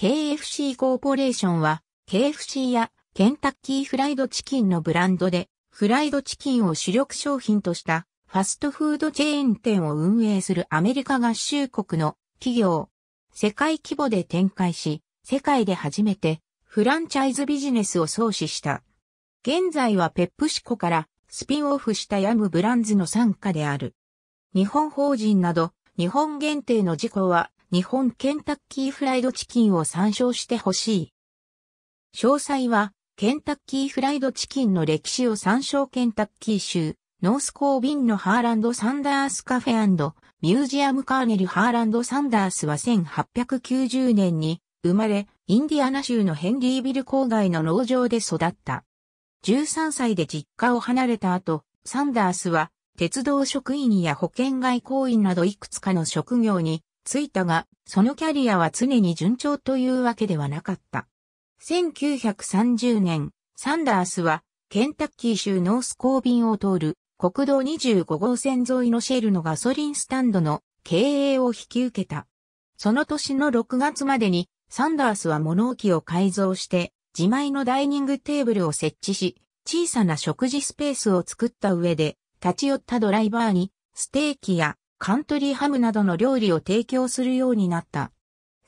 KFC コーポレーションは KFC やケンタッキーフライドチキンのブランドでフライドチキンを主力商品としたファストフードチェーン店を運営するアメリカ合衆国の企業。世界規模で展開し、世界で初めてフランチャイズビジネスを創始した。現在はペップシコからスピンオフしたヤムブランズの傘下である。日本法人など日本限定の事故は日本ケンタッキーフライドチキンを参照してほしい。詳細は、ケンタッキーフライドチキンの歴史を参照ケンタッキー州、ノースコービンのハーランド・サンダースカフェミュージアム・カーネル・ハーランド・サンダースは1890年に生まれ、インディアナ州のヘンリービル郊外の農場で育った。13歳で実家を離れた後、サンダースは鉄道職員や保険外交員などいくつかの職業についたが、そのキャリアは常に順調というわけではなかった。1930年、サンダースは、ケンタッキー州ノースコービンを通る国道25号線沿いのシェルのガソリンスタンドの経営を引き受けた。その年の6月までに、サンダースは物置を改造して、自前のダイニングテーブルを設置し、小さな食事スペースを作った上で、立ち寄ったドライバーに、ステーキやカントリーハムなどの料理を提供するようになった。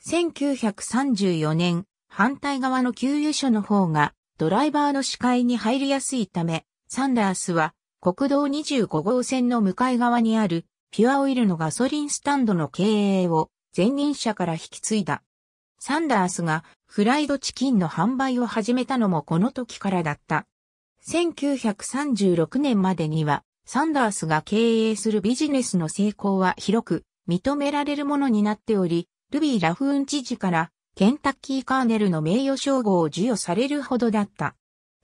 1934年、反対側の給油所の方がドライバーの視界に入りやすいため、サンダースは国道25号線の向かい側にあるピュアオイルのガソリンスタンドの経営を前任者から引き継いだ。サンダースがフライドチキンの販売を始めたのもこの時からだった。1936年までにはサンダースが経営するビジネスの成功は広く認められるものになっており、ルビー・ラフーン知事からケンタッキー・カーネルの名誉称号を授与されるほどだった。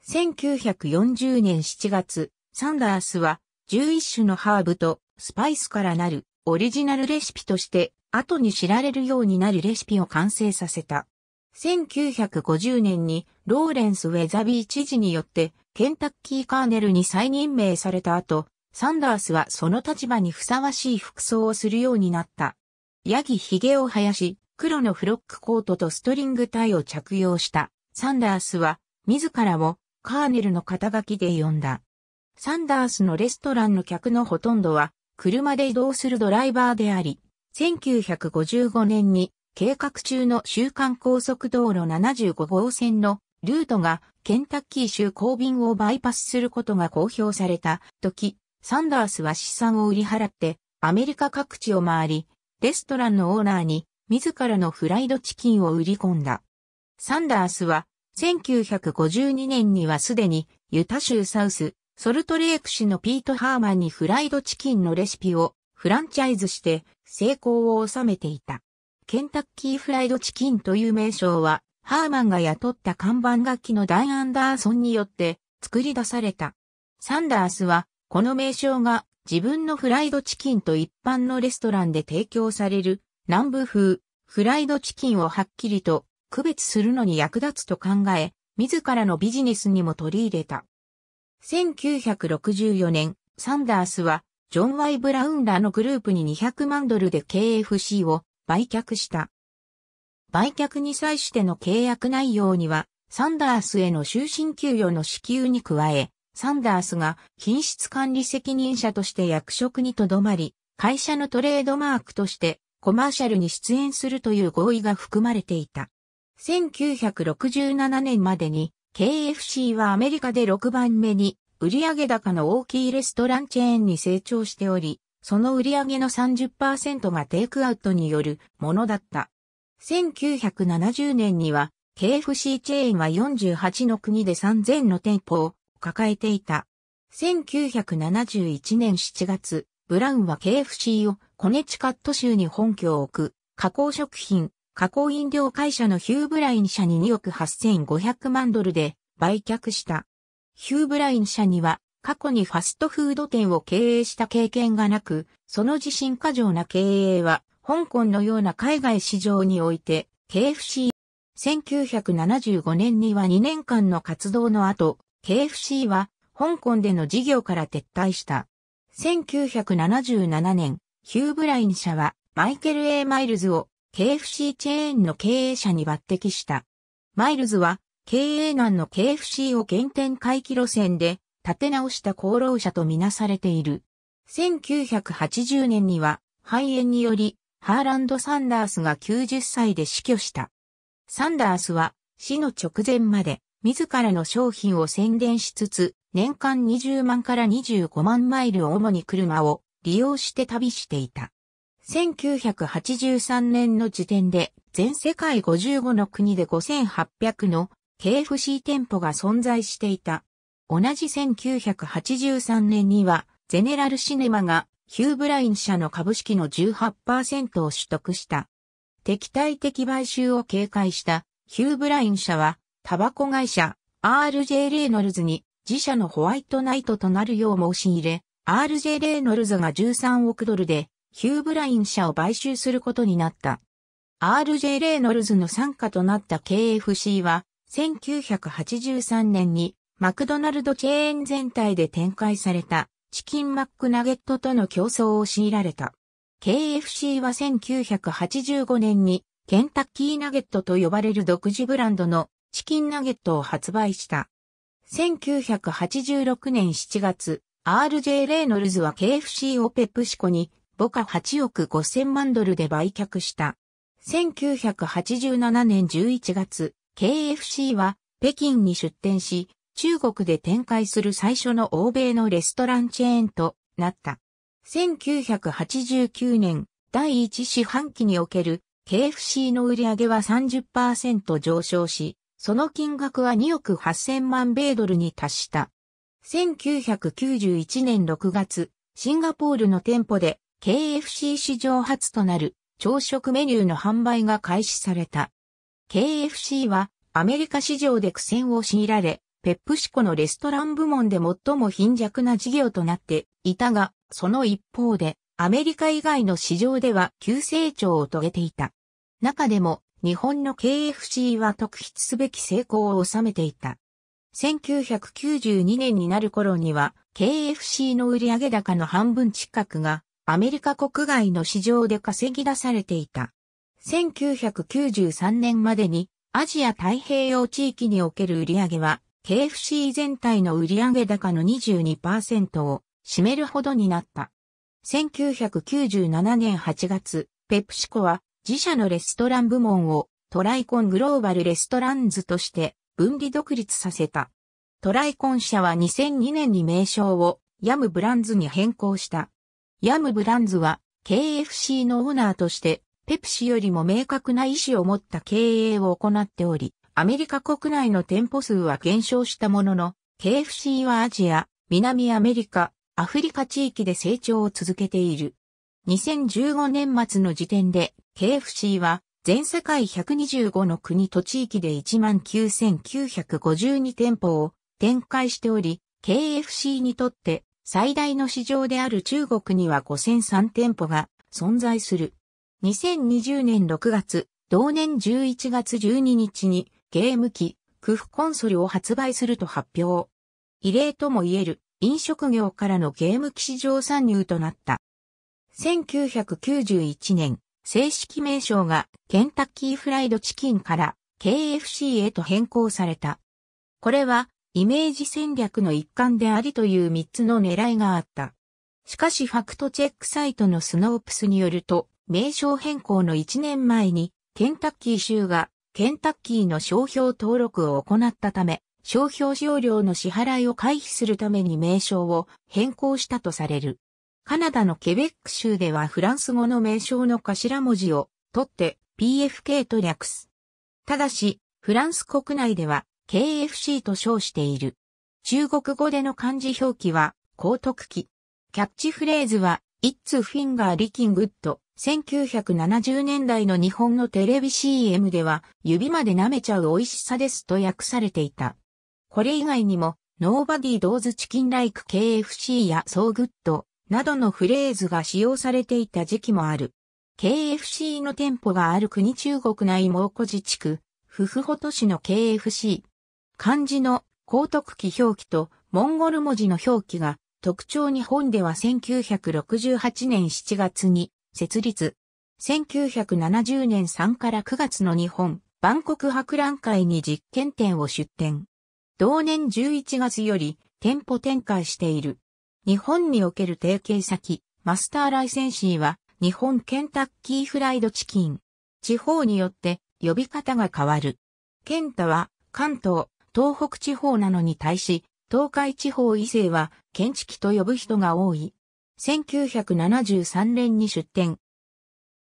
1940年7月、サンダースは11種のハーブとスパイスからなるオリジナルレシピとして後に知られるようになるレシピを完成させた。1950年にローレンス・ウェザビー知事によってケンタッキーカーネルに再任命された後、サンダースはその立場にふさわしい服装をするようになった。ヤギヒゲを生やし、黒のフロックコートとストリングタイを着用した。サンダースは、自らをカーネルの肩書きで呼んだ。サンダースのレストランの客のほとんどは、車で移動するドライバーであり、1955年に計画中の週間高速道路75号線のルートがケンタッキー州交便をバイパスすることが公表された時、サンダースは資産を売り払ってアメリカ各地を回り、レストランのオーナーに自らのフライドチキンを売り込んだ。サンダースは1952年にはすでにユタ州サウス、ソルトレーク市のピート・ハーマンにフライドチキンのレシピをフランチャイズして成功を収めていた。ケンタッキーフライドチキンという名称はハーマンが雇った看板楽器のダン・アンダーソンによって作り出された。サンダースは、この名称が自分のフライドチキンと一般のレストランで提供される南部風フライドチキンをはっきりと区別するのに役立つと考え、自らのビジネスにも取り入れた。1964年、サンダースは、ジョン・ワイ・ブラウンらのグループに200万ドルで KFC を売却した。売却に際しての契約内容には、サンダースへの終身給与の支給に加え、サンダースが品質管理責任者として役職にとどまり、会社のトレードマークとしてコマーシャルに出演するという合意が含まれていた。1967年までに KFC はアメリカで6番目に売上高の大きいレストランチェーンに成長しており、その売上の30%がテイクアウトによるものだった。1970年には KFC チェーンは48の国で3000の店舗を抱えていた。1971年7月、ブラウンは KFC をコネチカット州に本拠を置く加工食品、加工飲料会社のヒューブライン社に2億8500万ドルで売却した。ヒューブライン社には過去にファストフード店を経営した経験がなく、その自信過剰な経営は香港のような海外市場において、KFC、1975年には2年間の活動の後、KFC は香港での事業から撤退した。1977年、ヒュー・ブライン社はマイケル・ A・ マイルズを KFC チェーンの経営者に抜擢した。マイルズは経営難の KFC を原点回帰路線で立て直した功労者とみなされている。1980年には肺炎によりハーランド・サンダースが90歳で死去した。サンダースは死の直前まで自らの商品を宣伝しつつ、年間20万から25万マイルを主に車を利用して旅していた。1983年の時点で全世界55の国で5800の KFC 店舗が存在していた。同じ1983年にはゼネラルシネマがヒューブライン社の株式の18%を取得した。敵対的買収を警戒したヒューブライン社は、タバコ会社 RJ レイノルズに自社のホワイトナイトとなるよう申し入れ、RJ レイノルズが13億ドルでヒューブライン社を買収することになった。RJ レイノルズの参加となった KFC は、1983年にマクドナルドチェーン全体で展開されたチキンマックナゲットとの競争を強いられた。KFC は1985年にケンタッキーナゲットと呼ばれる独自ブランドのチキンナゲットを発売した。1986年7月、RJ レイノルズは KFC をペプシコに母価8億5000万ドルで売却した。1987年11月、KFC は北京に出店し、中国で展開する最初の欧米のレストランチェーンとなった。1989年第1四半期における KFC の売り上げは30%上昇し、その金額は2億8000万米ドルに達した。1991年6月、シンガポールの店舗で KFC 史上初となる朝食メニューの販売が開始された。KFC はアメリカ市場で苦戦を強いられ、ペップシコのレストラン部門で最も貧弱な事業となっていたが、その一方で、アメリカ以外の市場では急成長を遂げていた。中でも、日本の KFC は特筆すべき成功を収めていた。1992年になる頃には、KFC の売上高の半分近くが、アメリカ国外の市場で稼ぎ出されていた。1993年までに、アジア太平洋地域における売上は、KFC 全体の売上高の22%を占めるほどになった。1997年8月、ペプシコは自社のレストラン部門をトライコングローバルレストランズとして分離独立させた。トライコン社は2002年に名称をヤムブランズに変更した。ヤムブランズは KFC のオーナーとしてペプシよりも明確な意思を持った経営を行っており、アメリカ国内の店舗数は減少したものの、KFC はアジア、南アメリカ、アフリカ地域で成長を続けている。2015年末の時点で KFC は全世界125の国と地域で19,952店舗を展開しており、KFC にとって最大の市場である中国には5003店舗が存在する。2020年6月、同年11月12日にゲーム機、クフコンソルを発売すると発表。異例とも言える飲食業からのゲーム機市場参入となった。1991年、正式名称がケンタッキーフライドチキンから KFC へと変更された。これはイメージ戦略の一環でありという3つの狙いがあった。しかしファクトチェックサイトのスノープスによると、名称変更の1年前にケンタッキー州がケンタッキーの商標登録を行ったため、商標使用料の支払いを回避するために名称を変更したとされる。カナダのケベック州ではフランス語の名称の頭文字を取って PFK と略す。ただし、フランス国内では KFC と称している。中国語での漢字表記は、高徳記。キャッチフレーズは、It's finger licking good 1970年代の日本のテレビ CM では、指まで舐めちゃう美味しさですと訳されていた。これ以外にも、ノーバディドーズチキンライク KFC やソーグッドなどのフレーズが使用されていた時期もある。KFC の店舗がある国中国内蒙古自治区、ふふほ都市の KFC。漢字の高徳記表記とモンゴル文字の表記が特徴日本では1968年7月に設立。1970年3から9月の日本、万国博覧会に実験店を出展。同年11月より店舗展開している。日本における提携先、マスターライセンシーは日本ケンタッキーフライドチキン。地方によって呼び方が変わる。ケンタは関東、東北地方なのに対し、東海地方以西は建築と呼ぶ人が多い。1973年に出店。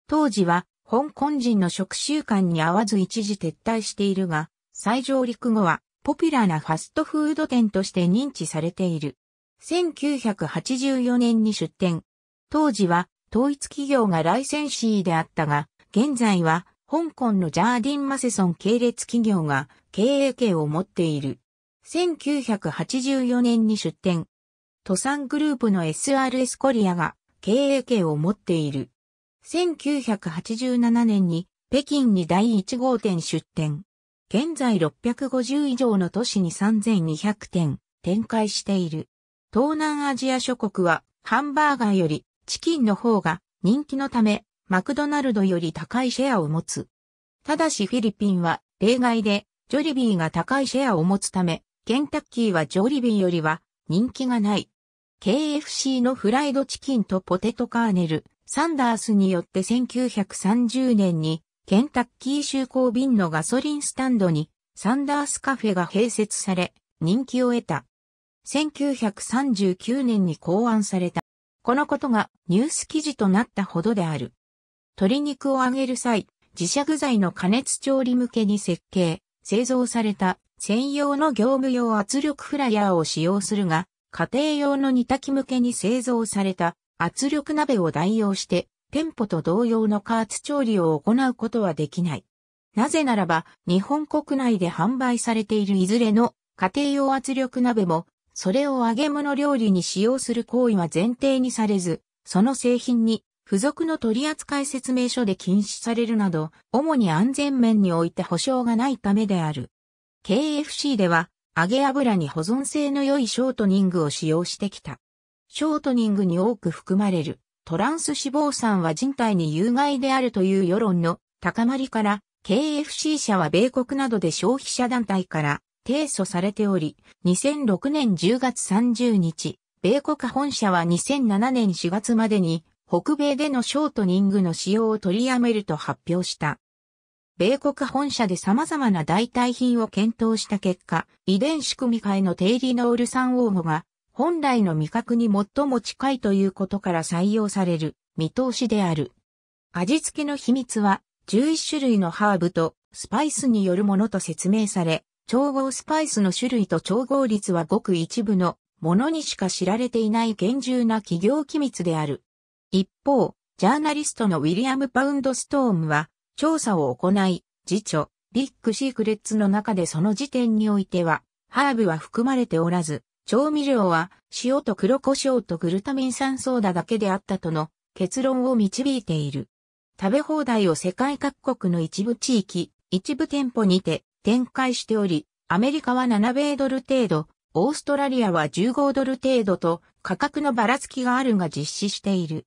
当時は香港人の食習慣に合わず一時撤退しているが、再上陸後はポピュラーなファストフード店として認知されている。1984年に出店。当時は統一企業がライセンシーであったが、現在は香港のジャーディン・マセソン系列企業が経営権を持っている。1984年に出店。登山グループの SRS コリアが経営権を持っている。1987年に北京に第1号店出店。現在650以上の都市に3200店展開している。東南アジア諸国はハンバーガーよりチキンの方が人気のためマクドナルドより高いシェアを持つ。ただしフィリピンは例外でジョリビーが高いシェアを持つためケンタッキーはジョリビーよりは人気がない。KFC のフライドチキンとポテトカーネル、サンダースによって1930年にケンタッキー就航便のガソリンスタンドにサンダースカフェが併設され人気を得た。1939年に考案された。このことがニュース記事となったほどである。鶏肉を揚げる際、自社具材の加熱調理向けに設計、製造された専用の業務用圧力フライヤーを使用するが、家庭用の煮炊き向けに製造された圧力鍋を代用して店舗と同様の加圧調理を行うことはできない。なぜならば日本国内で販売されているいずれの家庭用圧力鍋もそれを揚げ物料理に使用する行為は前提にされず、その製品に付属の取扱説明書で禁止されるなど、主に安全面において保証がないためである。KFC では、揚げ油に保存性の良いショートニングを使用してきた。ショートニングに多く含まれるトランス脂肪酸は人体に有害であるという世論の高まりから KFC 社は米国などで消費者団体から提訴されており、2006年10月30日、米国本社は2007年4月までに北米でのショートニングの使用を取りやめると発表した。米国本社で様々な代替品を検討した結果、遺伝子組み換えのテイリノール酸応募が、本来の味覚に最も近いということから採用される見通しである。味付けの秘密は11種類のハーブとスパイスによるものと説明され、調合スパイスの種類と調合率はごく一部のものにしか知られていない厳重な企業機密である。一方、ジャーナリストのウィリアム・パウンドストームは、調査を行い、辞著、ビッグシークレッツの中でその時点においては、ハーブは含まれておらず、調味料は塩と黒胡椒とグルタミン酸ソーダだけであったとの結論を導いている。食べ放題を世界各国の一部地域、一部店舗にて展開しており、アメリカは7米ドル程度、オーストラリアは15ドル程度と価格のばらつきがあるが実施している。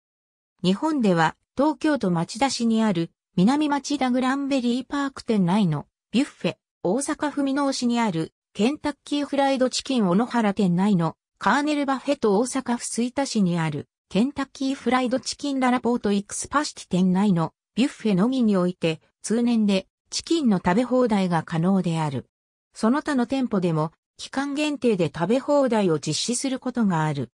日本では東京都町田市にある南町田グランベリーパーク店内のビュッフェ、大阪府美濃市にあるケンタッキーフライドチキン小野原店内のカーネルバフェと大阪府吹田市にあるケンタッキーフライドチキンララポートイクスパシティ店内のビュッフェのみにおいて通年でチキンの食べ放題が可能である。その他の店舗でも期間限定で食べ放題を実施することがある。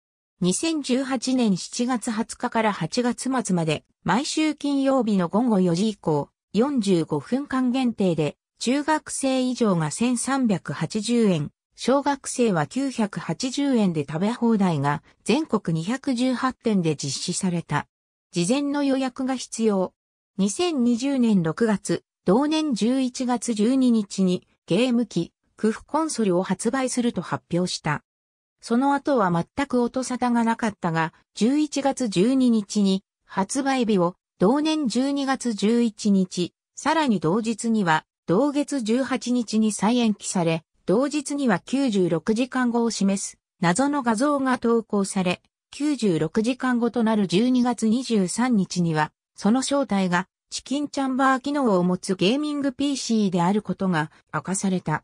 2018年7月20日から8月末まで、毎週金曜日の午後4時以降、45分間限定で、中学生以上が1380円、小学生は980円で食べ放題が全国218店で実施された。事前の予約が必要。2020年6月、同年11月12日にゲーム機、クフコンソルを発売すると発表した。その後は全く音沙汰がなかったが、11月12日に発売日を同年12月11日、さらに同日には同月18日に再延期され、同日には96時間後を示す謎の画像が投稿され、96時間後となる12月23日には、その正体がチキンチャンバー機能を持つゲーミング PC であることが明かされた。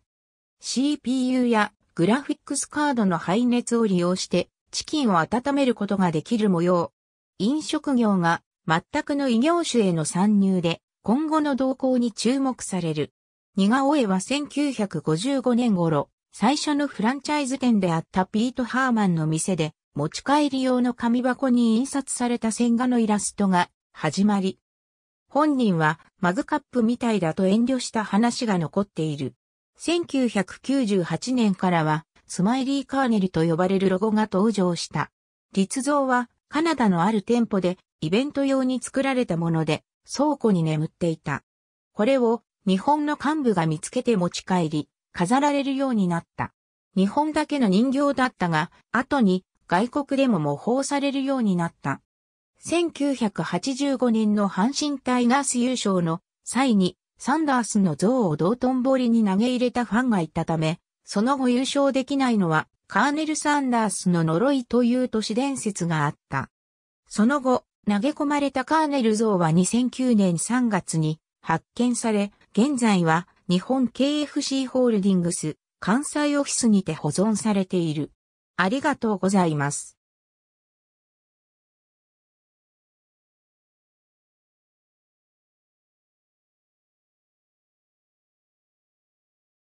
CPU やグラフィックスカードの排熱を利用してチキンを温めることができる模様。飲食業が全くの異業種への参入で今後の動向に注目される。似顔絵は1955年頃、最初のフランチャイズ店であったピート・ハーマンの店で持ち帰り用の紙箱に印刷された線画のイラストが始まり。本人はマグカップみたいだと遠慮した話が残っている。1998年からは、スマイリーカーネルと呼ばれるロゴが登場した。実像は、カナダのある店舗で、イベント用に作られたもので、倉庫に眠っていた。これを、日本の幹部が見つけて持ち帰り、飾られるようになった。日本だけの人形だったが、後に外国でも模倣されるようになった。1985年の阪神タイガース優勝の際にサンダースの像を道頓堀に投げ入れたファンがいたため、その後優勝できないのは、カーネル・サンダースの呪いという都市伝説があった。その後、投げ込まれたカーネル像は2009年3月に発見され、現在は日本 KFC ホールディングス関西オフィスにて保存されている。ありがとうございます。